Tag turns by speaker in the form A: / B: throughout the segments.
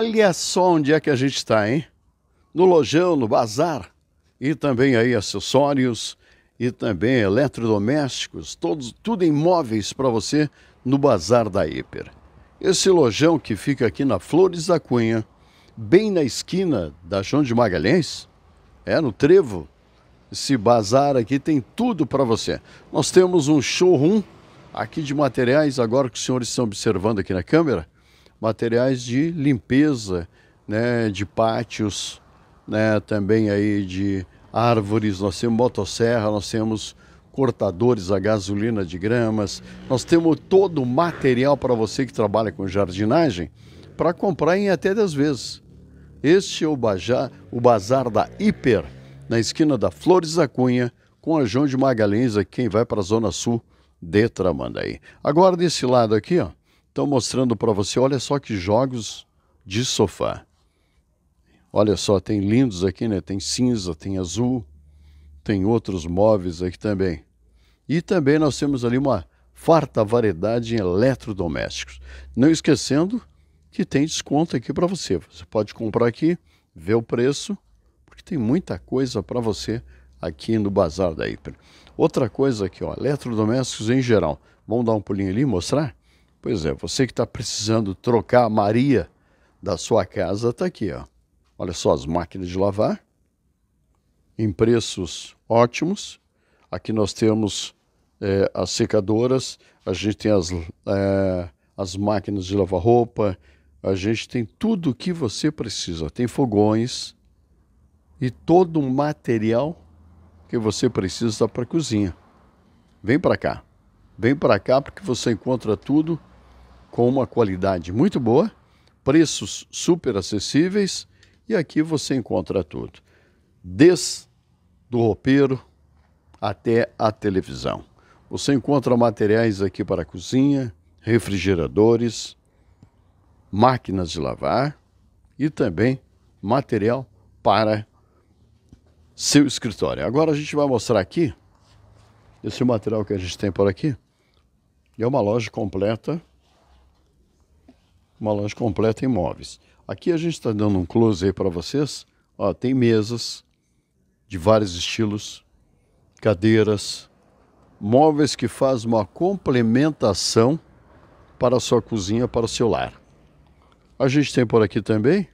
A: Olha só onde é que a gente está, hein? No lojão, no bazar. E também aí acessórios e também eletrodomésticos, todos, tudo em móveis para você no bazar da Hiper. Esse lojão que fica aqui na Flores da Cunha, bem na esquina da João de Magalhães, é no Trevo. Esse bazar aqui tem tudo para você. Nós temos um showroom aqui de materiais agora que os senhores estão observando aqui na câmera materiais de limpeza, né, de pátios, né, também aí de árvores, nós temos motosserra, nós temos cortadores a gasolina de gramas, nós temos todo o material para você que trabalha com jardinagem para comprar em até 10 vezes. Este é o, Bajá, o bazar da Hiper, na esquina da Flores da Cunha, com a João de Magalhães, quem vai para a Zona Sul de Tramandaí. Agora desse lado aqui, ó, Estou mostrando para você, olha só que jogos de sofá. Olha só, tem lindos aqui, né? Tem cinza, tem azul, tem outros móveis aqui também. E também nós temos ali uma farta variedade em eletrodomésticos. Não esquecendo que tem desconto aqui para você. Você pode comprar aqui, ver o preço, porque tem muita coisa para você aqui no Bazar da Hiper. Outra coisa aqui, ó, eletrodomésticos em geral. Vamos dar um pulinho ali e mostrar? Pois é, você que está precisando trocar a Maria da sua casa, está aqui. Ó. Olha só as máquinas de lavar, em preços ótimos. Aqui nós temos é, as secadoras, a gente tem as, é, as máquinas de lavar roupa, a gente tem tudo o que você precisa. Tem fogões e todo o material que você precisa para a cozinha. Vem para cá. Vem para cá porque você encontra tudo com uma qualidade muito boa, preços super acessíveis e aqui você encontra tudo, desde o roupeiro até a televisão. Você encontra materiais aqui para cozinha, refrigeradores, máquinas de lavar e também material para seu escritório. Agora a gente vai mostrar aqui esse material que a gente tem por aqui. É uma loja completa uma loja completa em móveis. Aqui a gente está dando um close aí para vocês. Ó, tem mesas de vários estilos, cadeiras, móveis que faz uma complementação para a sua cozinha, para o seu lar. A gente tem por aqui também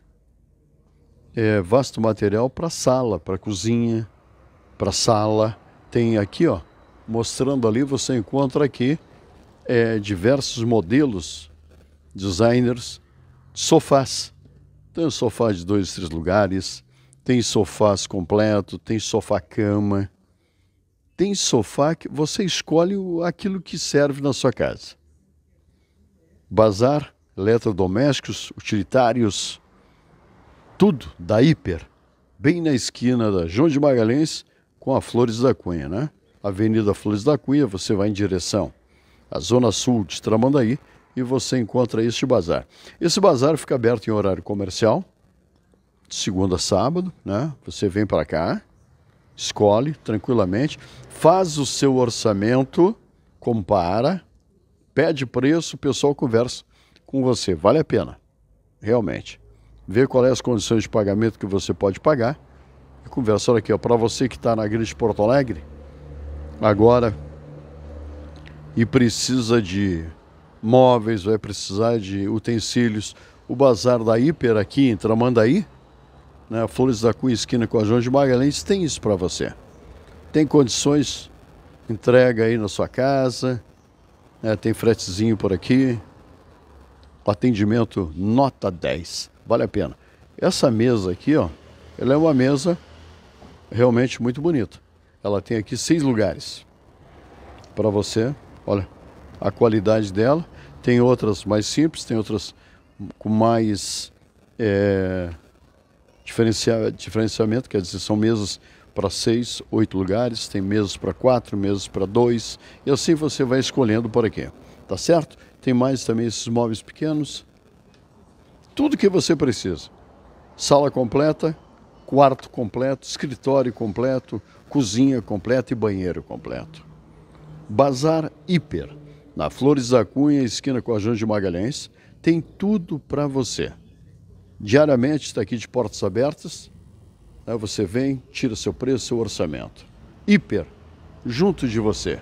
A: é, vasto material para sala, para cozinha, para sala. Tem aqui, ó, mostrando ali, você encontra aqui é, diversos modelos designers, sofás. Tem sofá de dois, três lugares, tem sofás completo, tem sofá-cama, tem sofá que você escolhe aquilo que serve na sua casa. Bazar, eletrodomésticos, utilitários, tudo da Hiper, bem na esquina da João de Magalhães com a Flores da Cunha, né? Avenida Flores da Cunha, você vai em direção à Zona Sul de Tramandaí, e você encontra este bazar. Esse bazar fica aberto em horário comercial, de segunda a sábado, né? Você vem para cá, escolhe tranquilamente, faz o seu orçamento, compara, pede preço, o pessoal conversa com você. Vale a pena, realmente. Vê quais é as condições de pagamento que você pode pagar. E olha aqui, para você que está na Grande Porto Alegre, agora e precisa de móveis, vai precisar de utensílios. O bazar da Hiper aqui em Tramandaí, né, Flores da Cunha, esquina com a João de Magalhães, tem isso para você. Tem condições, entrega aí na sua casa, né, tem fretezinho por aqui, atendimento nota 10, vale a pena. Essa mesa aqui, ó, ela é uma mesa realmente muito bonita. Ela tem aqui seis lugares para você, olha a qualidade dela tem outras mais simples, tem outras com mais é, diferencia, diferenciamento, quer dizer, são mesas para seis, oito lugares, tem mesas para quatro, mesas para dois, e assim você vai escolhendo por aqui, tá certo? Tem mais também esses móveis pequenos, tudo que você precisa. Sala completa, quarto completo, escritório completo, cozinha completa e banheiro completo. Bazar hiper na Flores da Cunha, esquina com a João de Magalhães, tem tudo para você. Diariamente está aqui de portas abertas, aí né? você vem, tira seu preço, seu orçamento. Hiper, junto de você.